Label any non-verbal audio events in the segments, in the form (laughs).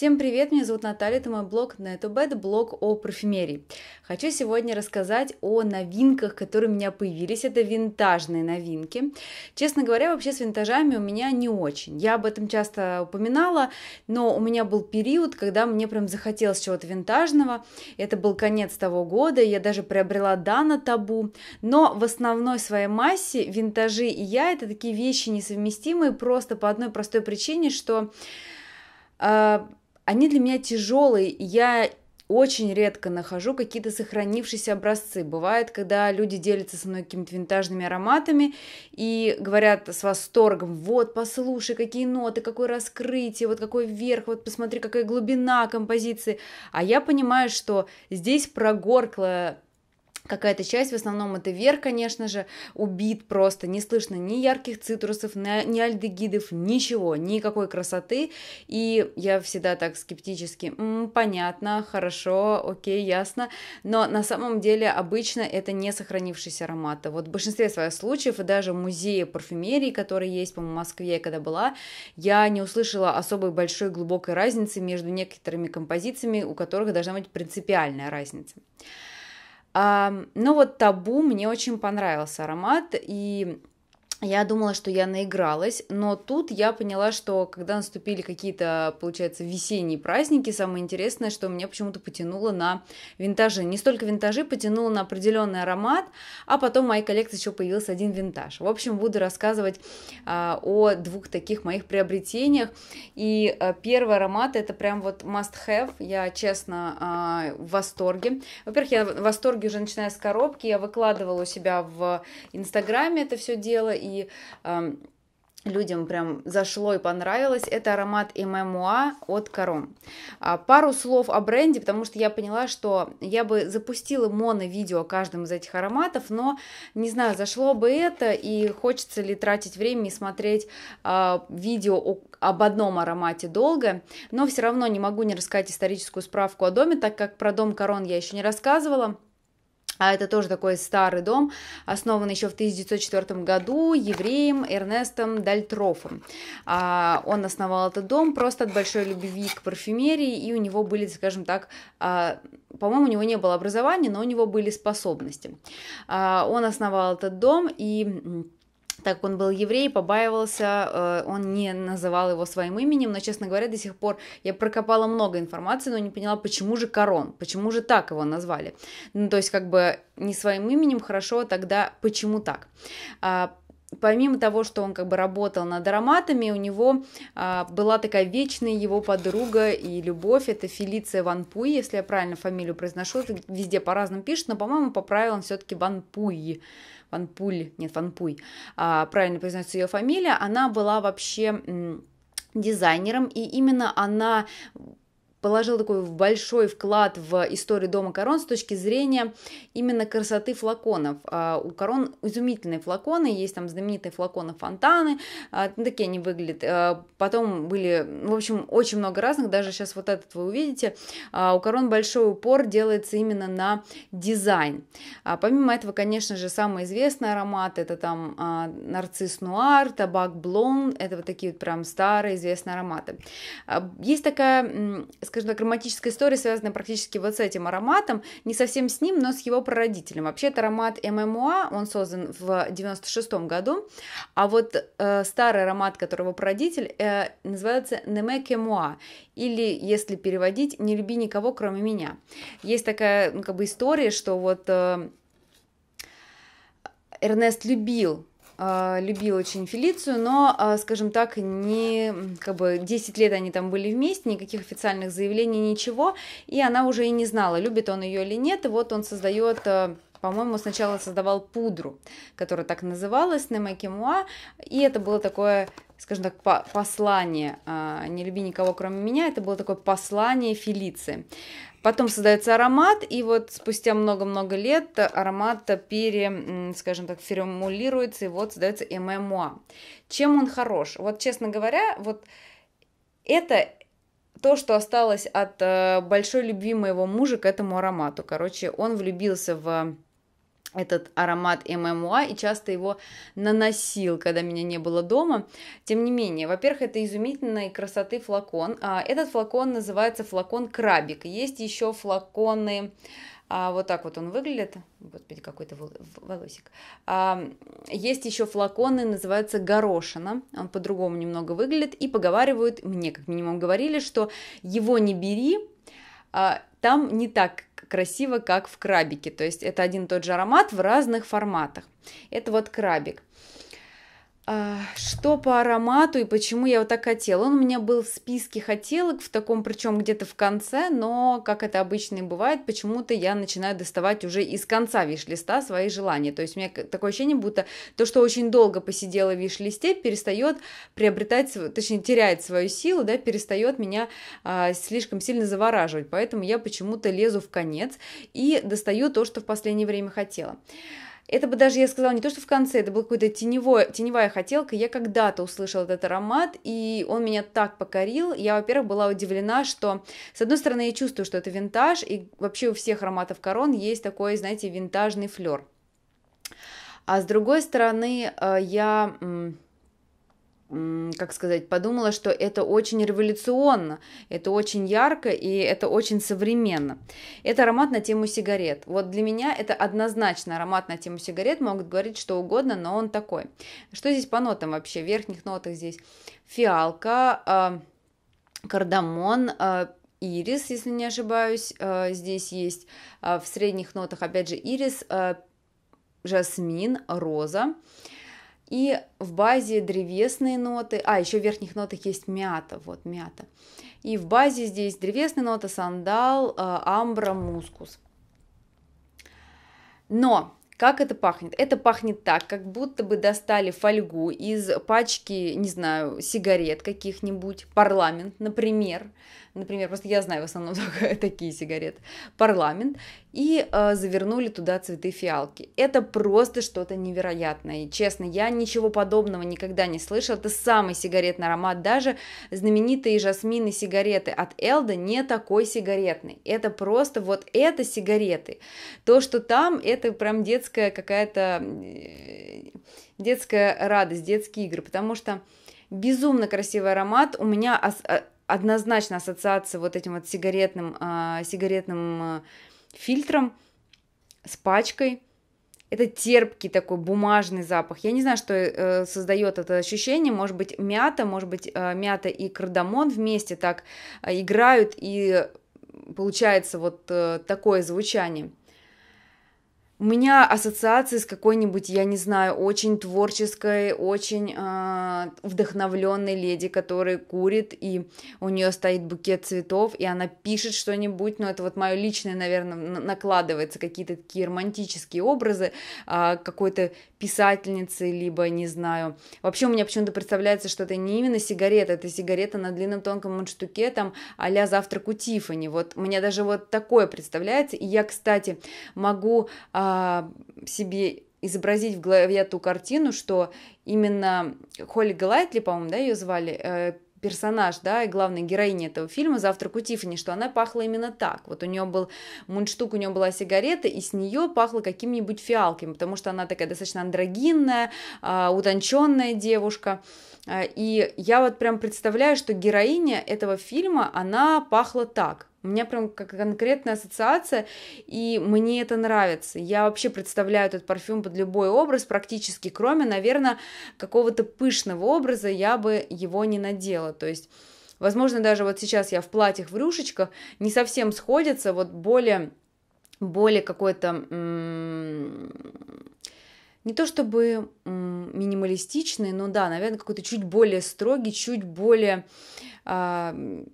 Всем привет, меня зовут Наталья, это мой блог на эту бед, блог о парфюмерии. Хочу сегодня рассказать о новинках, которые у меня появились, это винтажные новинки. Честно говоря, вообще с винтажами у меня не очень, я об этом часто упоминала, но у меня был период, когда мне прям захотелось чего-то винтажного, это был конец того года, я даже приобрела Дана Табу, но в основной своей массе винтажи и я это такие вещи несовместимые просто по одной простой причине, что Uh, они для меня тяжелые, и я очень редко нахожу какие-то сохранившиеся образцы. Бывает, когда люди делятся со мной какими-то винтажными ароматами и говорят с восторгом, вот, послушай, какие ноты, какое раскрытие, вот какой верх, вот посмотри, какая глубина композиции. А я понимаю, что здесь прогоркло какая-то часть, в основном это вер, конечно же, убит просто, не слышно ни ярких цитрусов, ни альдегидов, ничего, никакой красоты, и я всегда так скептически, М, понятно, хорошо, окей, ясно, но на самом деле обычно это не сохранившийся аромат, вот в большинстве своих случаев, и даже музеи парфюмерии, которые есть, по-моему, в Москве, когда была, я не услышала особой большой глубокой разницы между некоторыми композициями, у которых должна быть принципиальная разница. А, но ну, вот табу мне очень понравился аромат, и я думала, что я наигралась, но тут я поняла, что когда наступили какие-то, получается, весенние праздники, самое интересное, что меня почему-то потянуло на винтажи. Не столько винтажи, потянуло на определенный аромат, а потом в моей коллекции еще появился один винтаж. В общем, буду рассказывать а, о двух таких моих приобретениях. И а, первый аромат это прям вот must have, я честно а, в восторге. Во-первых, я в восторге уже начиная с коробки, я выкладывала у себя в Инстаграме это все дело, и и э, людям прям зашло и понравилось. Это аромат ММУА от Кором. А, пару слов о бренде, потому что я поняла, что я бы запустила моно-видео о каждом из этих ароматов, но не знаю, зашло бы это и хочется ли тратить время и смотреть э, видео о, об одном аромате долго, но все равно не могу не рассказать историческую справку о доме, так как про дом Корон я еще не рассказывала а это тоже такой старый дом, основан еще в 1904 году евреем Эрнестом Дальтрофом. А, он основал этот дом просто от большой любви к парфюмерии, и у него были, скажем так, а, по-моему, у него не было образования, но у него были способности. А, он основал этот дом и так он был еврей, побаивался, э, он не называл его своим именем, но, честно говоря, до сих пор я прокопала много информации, но не поняла, почему же Корон, почему же так его назвали. Ну, то есть, как бы не своим именем, хорошо, тогда почему так? А, помимо того, что он как бы работал над ароматами, у него а, была такая вечная его подруга и любовь, это Фелиция Ван Пуи, если я правильно фамилию произношу, везде по-разному пишут, но, по-моему, по правилам все таки Ван Пуи. Ван Пуль, нет, Ван Пуй, а, правильно произносится ее фамилия, она была вообще дизайнером, и именно она положил такой большой вклад в историю дома Корон с точки зрения именно красоты флаконов. А, у Корон изумительные флаконы, есть там знаменитые флаконы фонтаны, а, такие они выглядят. А, потом были, в общем, очень много разных, даже сейчас вот этот вы увидите. У Корон большой упор делается именно на дизайн. Помимо этого, конечно же, самый известный аромат это там нарцисс нуар, табак блон, это вот такие вот прям старые известные ароматы. Есть такая скажем так, романтическая история связана практически вот с этим ароматом, не совсем с ним, но с его прародителем. Вообще-то аромат ММУА, он создан в 96 году, а вот э, старый аромат, которого прародитель, э, называется Немеке или, если переводить, «Не люби никого, кроме меня». Есть такая, ну, как бы, история, что вот... Э, Эрнест любил а, любил очень Фелицию, но, а, скажем так, не, как бы 10 лет они там были вместе, никаких официальных заявлений, ничего, и она уже и не знала, любит он ее или нет, и вот он создает а, по-моему, сначала создавал пудру, которая так называлась, Немакимуа, и это было такое скажем так, по послание а, «Не люби никого, кроме меня», это было такое послание Фелиции. Потом создается аромат, и вот спустя много-много лет аромат пере, скажем так, формулируется, и вот создается ММУА. Чем он хорош? Вот, честно говоря, вот это то, что осталось от э, большой любви моего мужа к этому аромату. Короче, он влюбился в этот аромат ММУА и часто его наносил, когда меня не было дома. Тем не менее, во-первых, это изумительной красоты флакон. А, этот флакон называется флакон крабик. Есть еще флаконы а, вот так вот он выглядит. Господи, какой-то волосик. А, есть еще флаконы, называются горошина. Он по-другому немного выглядит. И поговаривают, мне как минимум говорили, что его не бери, а, там не так красиво, как в крабике. То есть это один и тот же аромат в разных форматах. Это вот крабик. «А, что по аромату и почему я вот так хотела? Он у меня был в списке хотелок, в таком причем где-то в конце, но, как это обычно и бывает, почему-то я начинаю доставать уже из конца виш-листа свои желания. То есть у меня такое ощущение, будто то, что очень долго посидело в виш-листе, перестает приобретать, точнее, теряет свою силу, да, перестает меня а, слишком сильно завораживать. Поэтому я почему-то лезу в конец и достаю то, что в последнее время хотела. Это бы даже, я сказала, не то, что в конце, это была какая-то теневая хотелка. Я когда-то услышала этот аромат, и он меня так покорил. Я, во-первых, была удивлена, что, с одной стороны, я чувствую, что это винтаж, и вообще у всех ароматов корон есть такой, знаете, винтажный флер. А с другой стороны, э, я как сказать, подумала, что это очень революционно, это очень ярко и это очень современно. Это аромат на тему сигарет. Вот для меня это однозначно аромат на тему сигарет, могут говорить что угодно, но он такой. Что здесь по нотам вообще? В верхних нотах здесь фиалка, а, кардамон, а, ирис, если не ошибаюсь, а, здесь есть в средних нотах, опять же, ирис, жасмин, роза, и в базе древесные ноты, а еще в верхних нотах есть мята, вот мята. И в базе здесь древесные ноты, сандал, э, амбра, мускус. Но как это пахнет? Это пахнет так, как будто бы достали фольгу из пачки, не знаю, сигарет каких-нибудь, парламент, например. Например, просто я знаю в основном (laughs) только такие сигареты. Парламент и э, завернули туда цветы фиалки. Это просто что-то невероятное. И, честно, я ничего подобного никогда не слышала. Это самый сигаретный аромат. Даже знаменитые жасмины сигареты от Элда не такой сигаретный. Это просто вот это сигареты. То, что там, это прям детская какая-то э, детская радость, детские игры. Потому что безумно красивый аромат. У меня ос- э, однозначно ассоциация вот этим вот сигаретным, э, сигаретным э, фильтром, с пачкой. Это терпкий такой бумажный запах. Я не знаю, что э, создает это ощущение. Может быть, мята, может быть, э, мята и кардамон вместе так э, играют, и э, получается вот э, такое звучание у меня ассоциации с какой-нибудь, я не знаю, очень творческой, очень э, вдохновленной леди, которая курит, и у нее стоит букет цветов, и она пишет что-нибудь, но ну, это вот мое личное, наверное, накладывается какие-то такие романтические образы, э, какой-то писательницы, либо, не знаю, вообще у меня почему-то представляется, что это не именно сигарета, это сигарета на длинном тонком мундштуке, там, а-ля завтрак у Тиффани, вот мне даже вот такое представляется, и я, кстати, могу а, себе изобразить в голове ту картину, что именно Холли Глайтли, по-моему, да, ее звали, э, персонаж, да, и главная героиня этого фильма «Завтрак у Тиффани», что она пахла именно так. Вот у нее был мундштук, у нее была сигарета, и с нее пахло каким-нибудь фиалками, потому что она такая достаточно андрогинная, а, утонченная девушка. А, и я вот прям представляю, что героиня этого фильма, она пахла так. У меня прям как конкретная ассоциация, и мне это нравится. Я вообще представляю этот парфюм под любой образ практически, кроме, наверное, какого-то пышного образа я бы его не надела. То есть, возможно, даже вот сейчас я в платьях, в рюшечках, не совсем сходится, вот более, более какой то не то чтобы минималистичный, но да, наверное, какой-то чуть более строгий, чуть более э,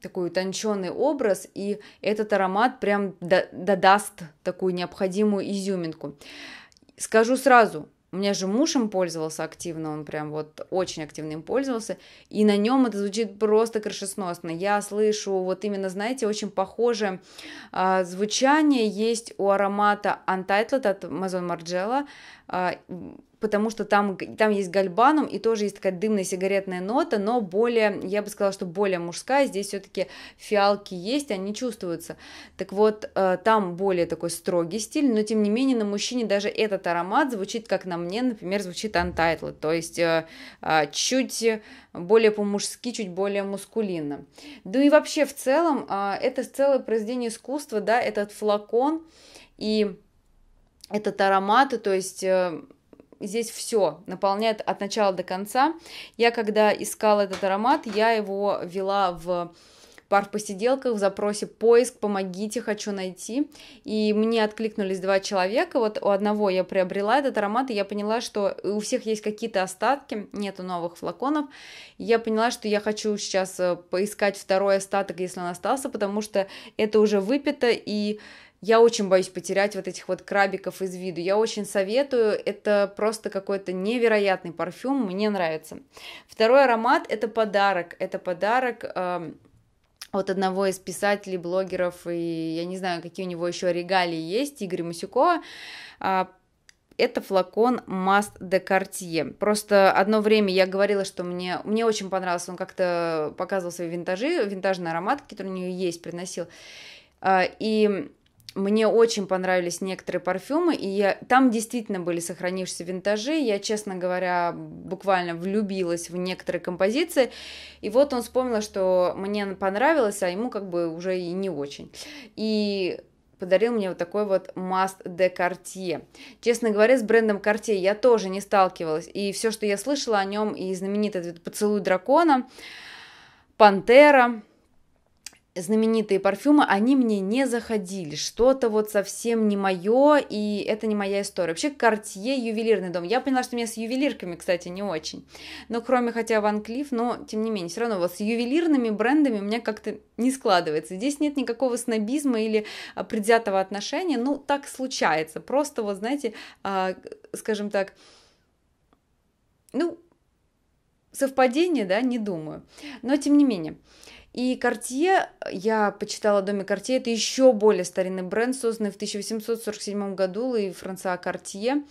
такой утонченный образ, и этот аромат прям додаст такую необходимую изюминку. Скажу сразу, у меня же муж им пользовался активно, он прям вот очень активно им пользовался, и на нем это звучит просто крышесносно. Я слышу вот именно, знаете, очень похожее э, звучание есть у аромата Untitled от Amazon Margiela, э, потому что там, там есть гальбанум и тоже есть такая дымная сигаретная нота, но более, я бы сказала, что более мужская, здесь все-таки фиалки есть, они чувствуются. Так вот, э, там более такой строгий стиль, но тем не менее на мужчине даже этот аромат звучит, как на мне, например, звучит Untitled, то есть э, э, чуть более по-мужски, чуть более мускулинно. Да ну и вообще в целом, это целое произведение искусства, да, этот флакон и этот аромат, то есть здесь все наполняет от начала до конца. Я когда искала этот аромат, я его вела в пар в посиделках, в запросе поиск, помогите, хочу найти. И мне откликнулись два человека, вот у одного я приобрела этот аромат, и я поняла, что у всех есть какие-то остатки, нету новых флаконов. Я поняла, что я хочу сейчас э, поискать второй остаток, если он остался, потому что это уже выпито, и я очень боюсь потерять вот этих вот крабиков из виду. Я очень советую. Это просто какой-то невероятный парфюм. Мне нравится. Второй аромат – это подарок. Это подарок э, от одного из писателей, блогеров, и я не знаю, какие у него еще регалии есть, Игоря Масюкова. Э, это флакон Must de Cartier. Просто одно время я говорила, что мне, мне очень понравился, он как-то показывал свои винтажи, винтажный аромат, который у нее есть, приносил. А, и мне очень понравились некоторые парфюмы, и я, там действительно были сохранившиеся винтажи. Я, честно говоря, буквально влюбилась в некоторые композиции. И вот он вспомнил, что мне понравилось, а ему как бы уже и не очень. И подарил мне вот такой вот Must de Cartier. Честно говоря, с брендом Cartier я тоже не сталкивалась, и все, что я слышала о нем, и знаменитый этот поцелуй дракона, Пантера, знаменитые парфюмы, они мне не заходили, что-то вот совсем не мое, и это не моя история. Вообще, Cartier, ювелирный дом, я поняла, что у меня с ювелирками, кстати, не очень, но кроме хотя Ван Клифф, но тем не менее, все равно вот с ювелирными брендами у меня как-то не складывается, здесь нет никакого снобизма или а, предвзятого отношения, ну, так случается, просто вот, знаете, а, скажем так, ну, совпадение, да, не думаю, но тем не менее, и Cartier, я почитала о доме Cartier, это еще более старинный бренд, созданный в 1847 году и франца Cartier.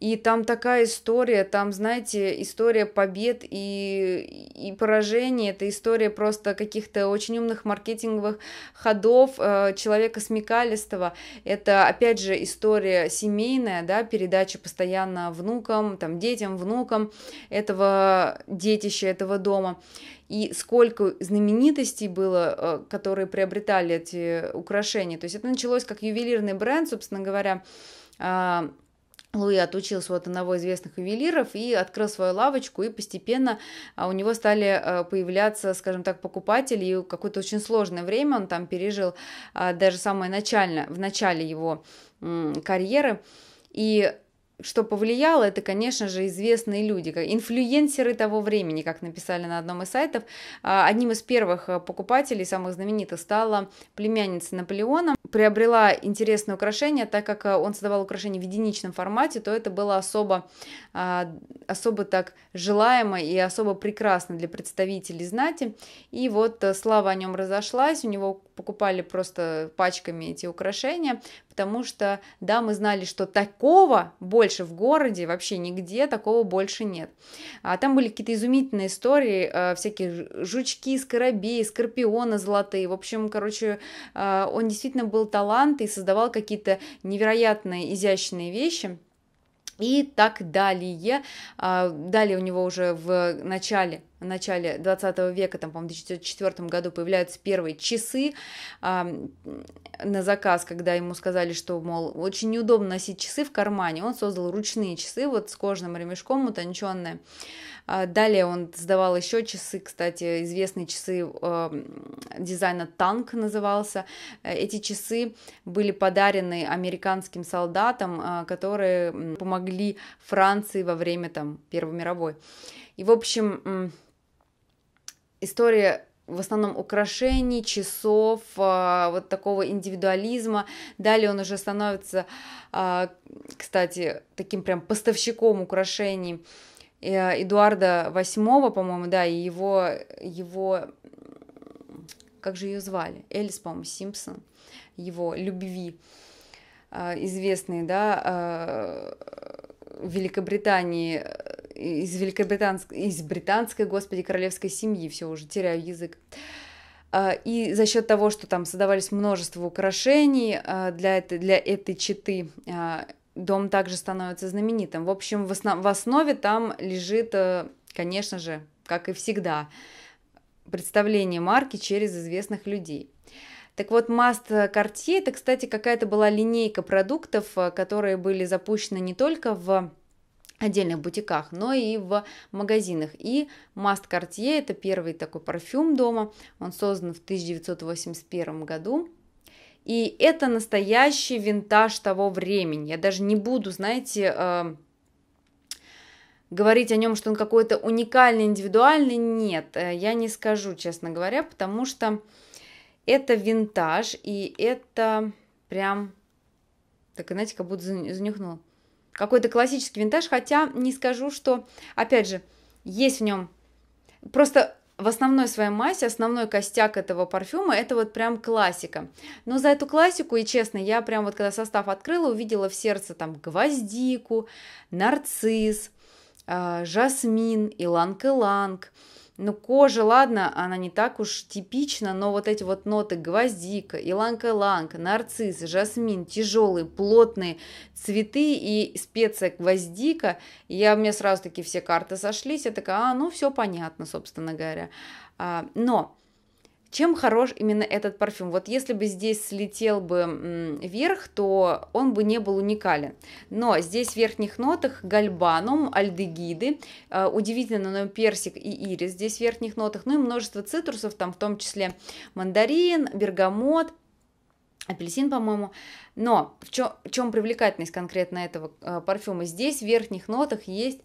И там такая история, там, знаете, история побед и, и поражений, это история просто каких-то очень умных маркетинговых ходов э, человека смекалистого. Это, опять же, история семейная, да, передача постоянно внукам, там, детям, внукам этого детища, этого дома и сколько знаменитостей было, э, которые приобретали эти украшения. То есть это началось как ювелирный бренд, собственно говоря, а, Луи отучился от одного из известных ювелиров и открыл свою лавочку, и постепенно а, у него стали э, появляться, скажем так, покупатели, и какое-то очень сложное время он там пережил а, даже самое начальное, в начале его карьеры. И что повлияло, это, конечно же, известные люди, как инфлюенсеры того времени, как написали на одном из сайтов. А, одним из первых э, покупателей, самых знаменитых, стала племянница Наполеона. Приобрела интересное украшение, так как э, он создавал украшения в единичном формате, то это было особо, а, особо так желаемо и особо прекрасно для представителей знати. И вот э, слава о нем разошлась, у него покупали просто пачками эти украшения потому что, да, мы знали, что такого больше в городе вообще нигде, такого больше нет. А там были какие-то изумительные истории, э, всякие жучки, скоробеи, скорпионы золотые, в общем, короче, э, он действительно был талант и создавал какие-то невероятные изящные вещи и так далее. А, далее у него уже в начале в начале 20 века, там, по-моему, в 1904 году появляются первые часы а, на заказ, когда ему сказали, что, мол, очень неудобно носить часы в кармане. Он создал ручные часы вот с кожным ремешком, утонченные. А далее он сдавал еще часы, кстати, известные часы а, дизайна танк назывался. Эти часы были подарены американским солдатам, а, которые помогли Франции во время там Первой мировой. И, в общем, история в основном украшений, часов, а, вот такого индивидуализма. Далее он уже становится, а, кстати, таким прям поставщиком украшений э, Эдуарда VIII, по-моему, да, и его, его как же ее звали? Элис, по-моему, Симпсон, его любви а, известные да, в Великобритании из великобританской, из британской, господи, королевской семьи, все уже теряю язык. А, и за счет того, что там создавались множество украшений а, для этой, для этой читы, а, дом также становится знаменитым. В общем, в, основ, в основе там лежит, э, конечно же, как и всегда, представление марки через известных людей. Так вот, Маст Cartier, это, кстати, какая-то была линейка продуктов, э, которые были запущены не только в отдельных бутиках, но и в магазинах. И Маст Картье это первый такой парфюм дома, он создан в 1981 году. И это настоящий винтаж того времени. Я даже не буду, знаете, эм, говорить о нем, что он какой-то уникальный, индивидуальный, нет, э, я не скажу, честно говоря, потому что это винтаж, и это прям, так, знаете, как будто занюхнула какой-то классический винтаж, хотя не скажу, что, опять же, есть в нем просто в основной своей массе, основной костяк этого парфюма, это вот прям классика. Но за эту классику, и честно, я прям вот когда состав открыла, увидела в сердце там гвоздику, нарцисс, э, жасмин, иланг-иланг, -иланг, -иланг ну, кожа, ладно, она не так уж типична, но вот эти вот ноты гвоздика, иланг-иланг, нарцисс, жасмин, тяжелые, плотные цветы и специя гвоздика. Я, у меня сразу таки все карты сошлись. Я такая, а, ну, все понятно, собственно говоря. А, но чем хорош именно этот парфюм? Вот если бы здесь слетел бы вверх, то он бы не был уникален. Но здесь в верхних нотах гальбанум, альдегиды, э, удивительно, но ну, персик и ирис здесь в верхних нотах, ну и множество цитрусов, там в том числе мандарин, бергамот, апельсин, по-моему. Но в чем, в чем привлекательность конкретно этого э, парфюма? Здесь в верхних нотах есть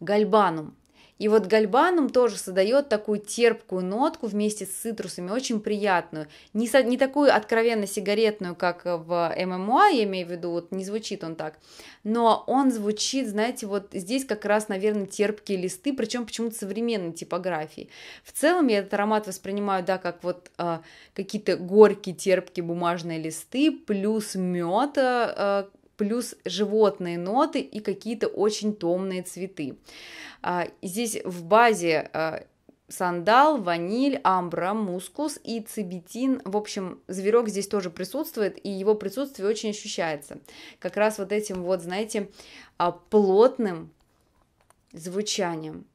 гальбанум. И вот гальбанум тоже создает такую терпкую нотку вместе с цитрусами, очень приятную. Не, со, не такую откровенно сигаретную, как в ММО, я имею в виду, вот не звучит он так. Но он звучит, знаете, вот здесь как раз, наверное, терпкие листы, причем почему-то современной типографии. В целом я этот аромат воспринимаю, да, как вот э, какие-то горькие терпкие бумажные листы, плюс мед, э, а, а, плюс животные ноты и какие-то очень томные цветы. А, здесь в базе а, сандал, ваниль, амбра, мускус и цибетин. В общем, зверек здесь тоже присутствует, и его присутствие очень ощущается. Как раз вот этим вот, знаете, а, плотным звучанием.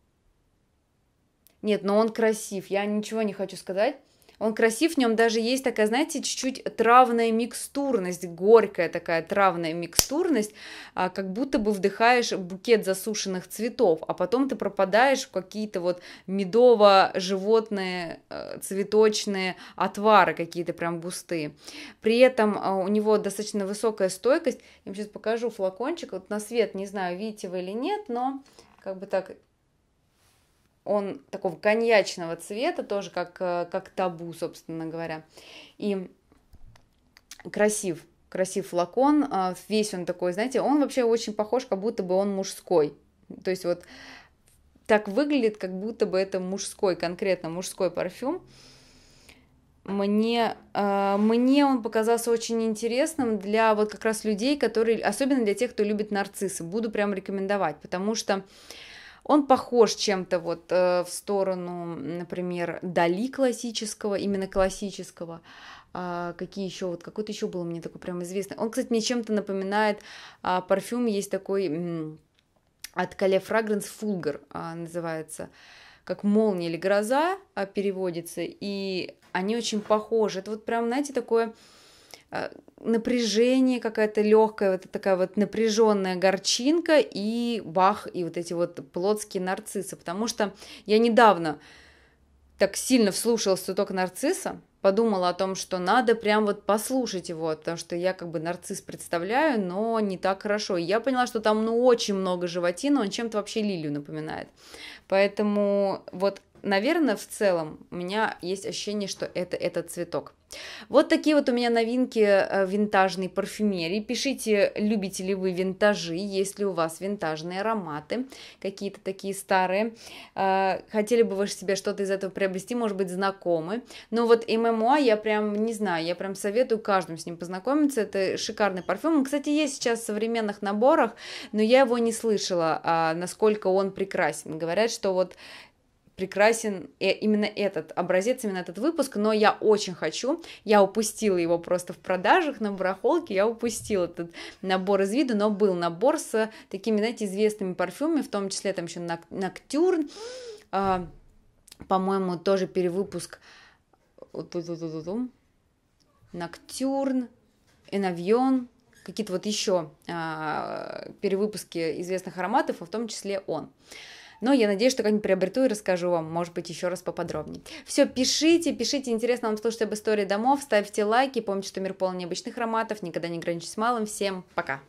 Нет, но он красив, я ничего не хочу сказать. Он красив, в нем даже есть такая, знаете, чуть-чуть травная микстурность, горькая такая травная микстурность, а, как будто бы вдыхаешь букет засушенных цветов, а потом ты пропадаешь в какие-то вот медово-животные э, цветочные отвары какие-то прям густые. При этом а, у него достаточно высокая стойкость. Я вам сейчас покажу флакончик. Вот на свет не знаю, видите вы или нет, но как бы так он такого коньячного цвета, тоже как, э, как табу, собственно говоря. И красив, красив флакон, а, весь он такой, знаете, он вообще очень похож, как будто бы он мужской. То есть вот так выглядит, как будто бы это мужской, конкретно мужской парфюм. Мне, а, мне он показался очень интересным для вот как раз людей, которые, особенно для тех, кто любит нарциссы, буду прям рекомендовать, потому что он похож чем-то вот э, в сторону, например, Дали классического, именно классического. А, какие еще, вот какой-то еще был мне такой прям известный. Он, кстати, мне чем-то напоминает а, парфюм, есть такой от Кале Фрагранс Фулгар называется как молния или гроза а, переводится, и они очень похожи. Это вот прям, знаете, такое Э, напряжение, какая-то легкая, вот такая вот напряженная горчинка и бах, и вот эти вот плотские нарциссы. Потому что я недавно так сильно вслушалась в цветок нарцисса, подумала о том, что надо прям вот послушать его, потому что я как бы нарцисс представляю, но не так хорошо. И я поняла, что там ну очень много животина, он чем-то вообще лилию напоминает. Поэтому вот наверное, в целом у меня есть ощущение, что это этот цветок. Вот такие вот у меня новинки э, винтажной парфюмерии. Пишите, любите ли вы винтажи, есть ли у вас винтажные ароматы, какие-то такие старые. Э, хотели бы вы себе что-то из этого приобрести, может быть, знакомы. Но вот ММО я прям не знаю, я прям советую каждому с ним познакомиться. Это шикарный парфюм. Он, кстати, есть сейчас в современных наборах, но я его не слышала, а, насколько он прекрасен. Говорят, что вот прекрасен э, именно этот образец, именно этот выпуск, но я очень хочу, я упустила его просто в продажах на барахолке, я упустила этот набор из виду, но был набор с такими, знаете, известными парфюмами, в том числе там еще Ноктюрн, а, по-моему, тоже перевыпуск Ноктюрн, Энавьон, какие-то вот еще а, перевыпуски известных ароматов, а в том числе он. Но я надеюсь, что как-нибудь приобрету и расскажу вам, может быть, еще раз поподробнее. Все, пишите, пишите, интересно вам слушать об истории домов, ставьте лайки, помните, что мир полон необычных ароматов, никогда не граничит с малым. Всем пока!